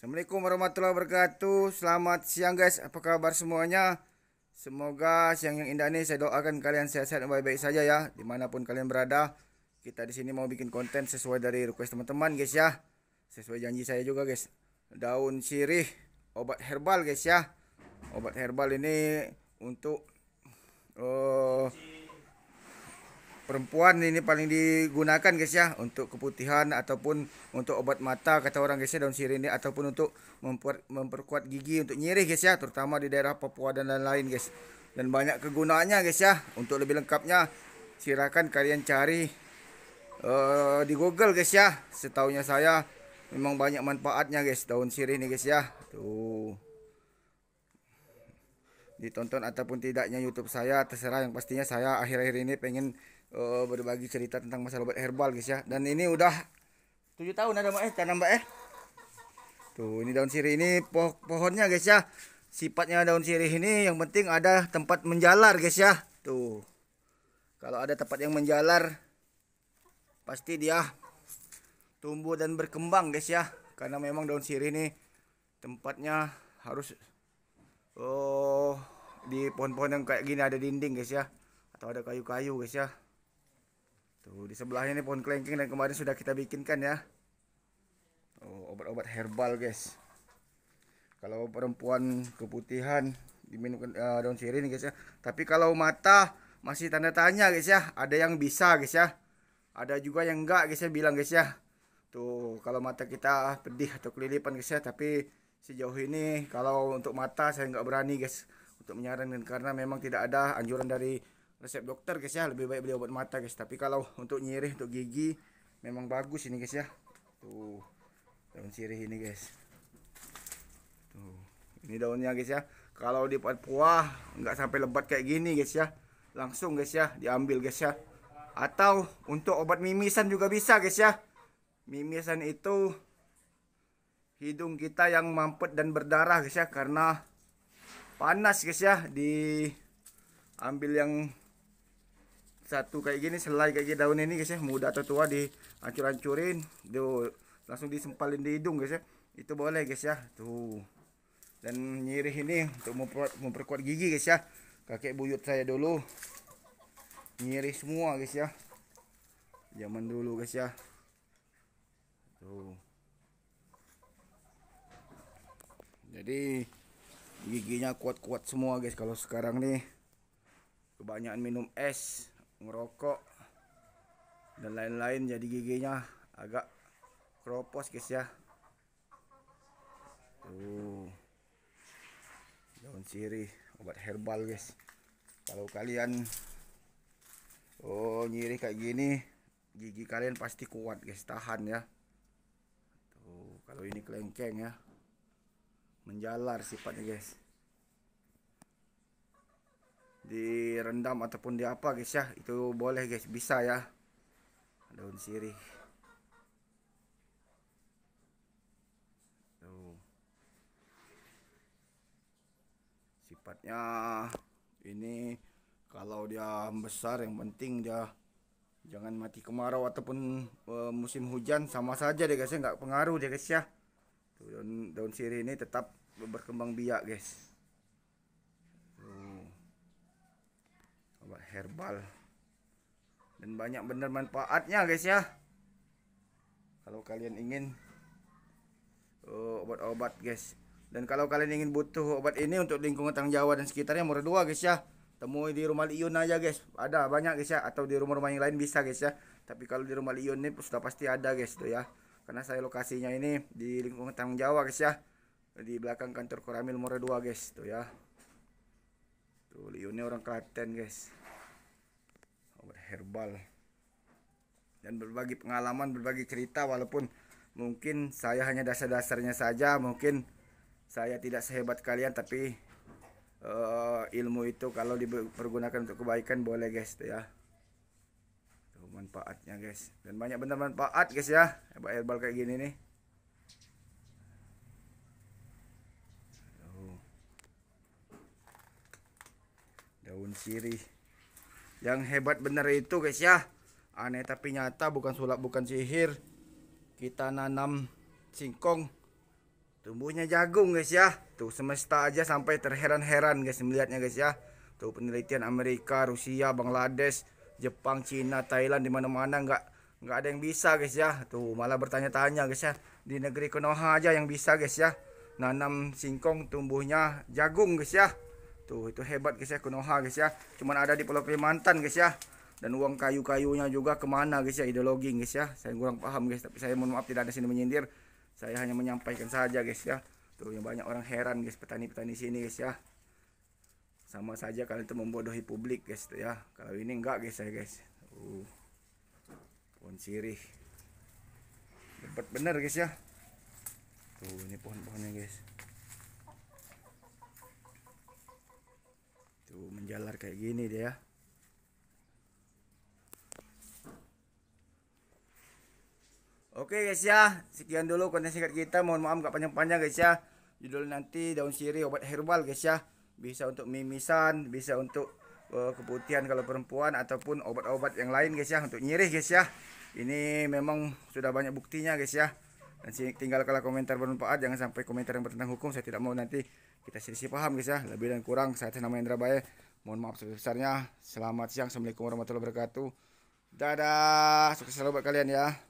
Assalamualaikum warahmatullahi wabarakatuh. Selamat siang guys. Apa kabar semuanya? Semoga siang yang indah ini saya doakan kalian sehat-sehat dan baik-baik saja ya. Dimanapun kalian berada. Kita di sini mau bikin konten sesuai dari request teman-teman guys ya. Sesuai janji saya juga guys. Daun sirih obat herbal guys ya. Obat herbal ini untuk uh, perempuan ini paling digunakan guys ya untuk keputihan ataupun untuk obat mata kata orang guys ya daun sirih ini ataupun untuk memper, memperkuat gigi untuk nyiri guys ya terutama di daerah Papua dan lain-lain guys dan banyak kegunaannya guys ya untuk lebih lengkapnya silakan kalian cari uh, di Google guys ya setahunya saya memang banyak manfaatnya guys daun sirih ini guys ya tuh ditonton ataupun tidaknya YouTube saya terserah yang pastinya saya akhir-akhir ini pengen uh, berbagi cerita tentang masalah obat herbal guys ya dan ini udah tujuh tahun ada mbak eh tanam mbak eh tuh ini daun sirih ini po pohonnya guys ya sifatnya daun sirih ini yang penting ada tempat menjalar guys ya tuh kalau ada tempat yang menjalar pasti dia tumbuh dan berkembang guys ya karena memang daun sirih ini tempatnya harus oh di pohon-pohon yang kayak gini ada dinding guys ya atau ada kayu-kayu guys ya tuh di sebelahnya ini pohon kelengking dan kemarin sudah kita bikinkan ya obat oh, obat-obat herbal guys kalau perempuan keputihan diminum uh, eh, daun sirih nih guys ya tapi kalau mata masih tanda tanya guys ya ada yang bisa guys ya ada juga yang enggak guys ya bilang guys ya tuh kalau mata kita pedih atau kelilipan guys ya tapi sejauh ini kalau untuk mata saya nggak berani guys untuk menyarankan karena memang tidak ada anjuran dari resep dokter guys ya lebih baik beli obat mata guys tapi kalau untuk nyirih untuk gigi memang bagus ini guys ya tuh daun sirih ini guys tuh ini daunnya guys ya kalau di Papua nggak sampai lebat kayak gini guys ya langsung guys ya diambil guys ya atau untuk obat mimisan juga bisa guys ya mimisan itu hidung kita yang mampet dan berdarah guys ya karena panas guys ya di ambil yang satu kayak gini selai kayak gini daun ini guys ya muda atau tua hancur hancurin tuh langsung disempalin di hidung guys ya itu boleh guys ya tuh dan nyirih ini untuk memperkuat, memperkuat gigi guys ya kakek buyut saya dulu nyirih semua guys ya zaman dulu guys ya tuh jadi giginya kuat-kuat semua guys kalau sekarang nih kebanyakan minum es ngerokok dan lain-lain jadi giginya agak keropos guys ya tuh daun sirih obat herbal guys kalau kalian oh nyiri kayak gini gigi kalian pasti kuat guys tahan ya tuh kalau ini kelengkeng ya menjalar sifatnya guys direndam ataupun di apa guys ya itu boleh guys bisa ya daun sirih sifatnya ini kalau dia besar yang penting dia jangan mati kemarau ataupun uh, musim hujan sama saja deh guys ya nggak pengaruh deh guys ya daun daun sirih ini tetap berkembang biak guys obat oh. herbal dan banyak bener manfaatnya guys ya kalau kalian ingin oh, obat-obat uh, guys dan kalau kalian ingin butuh obat ini untuk lingkungan tanggung Jawa dan sekitarnya murah dua guys ya temui di rumah Liun aja guys ada banyak guys ya atau di rumah-rumah yang lain bisa guys ya tapi kalau di rumah Liun ini sudah pasti ada guys tuh ya karena saya lokasinya ini di lingkungan tanggung Jawa guys ya di belakang kantor Koramil mora 2 guys tuh ya tuh liunnya orang Klaten guys obat herbal dan berbagi pengalaman berbagi cerita walaupun mungkin saya hanya dasar-dasarnya saja mungkin saya tidak sehebat kalian tapi uh, ilmu itu kalau dipergunakan untuk kebaikan boleh guys tuh ya manfaatnya guys dan banyak bener manfaat guys ya hebat herbal kayak gini nih daun sirih yang hebat bener itu guys ya aneh tapi nyata bukan sulap bukan sihir kita nanam singkong tumbuhnya jagung guys ya tuh semesta aja sampai terheran-heran guys melihatnya guys ya tuh penelitian Amerika Rusia Bangladesh Jepang, Cina, Thailand di mana-mana nggak nggak ada yang bisa guys ya. Tuh malah bertanya-tanya guys ya. Di negeri Konoha aja yang bisa guys ya. Nanam singkong tumbuhnya jagung guys ya. Tuh itu hebat guys ya Konoha guys ya. Cuman ada di Pulau Kalimantan guys ya. Dan uang kayu-kayunya juga kemana guys ya ideologi guys ya. Saya kurang paham guys tapi saya mohon maaf tidak ada sini menyindir. Saya hanya menyampaikan saja guys ya. Tuh yang banyak orang heran guys petani-petani sini guys ya sama saja kalian itu membodohi publik guys ya kalau ini enggak guys ya guys uh pohon sirih cepat bener guys ya tuh ini pohon-pohonnya guys tuh menjalar kayak gini dia ya. Oke guys ya, sekian dulu konten singkat kita. Mohon maaf gak panjang-panjang guys ya. Judul nanti daun sirih obat herbal guys ya bisa untuk mimisan bisa untuk uh, eh, keputihan kalau perempuan ataupun obat-obat yang lain guys ya untuk nyirih guys ya ini memang sudah banyak buktinya guys ya dan tinggal kalau komentar bermanfaat jangan sampai komentar yang bertentang hukum saya tidak mau nanti kita selisih paham guys ya lebih dan kurang saya nama Indra Baye mohon maaf sebesarnya selamat siang assalamualaikum warahmatullahi wabarakatuh dadah sukses selalu buat kalian ya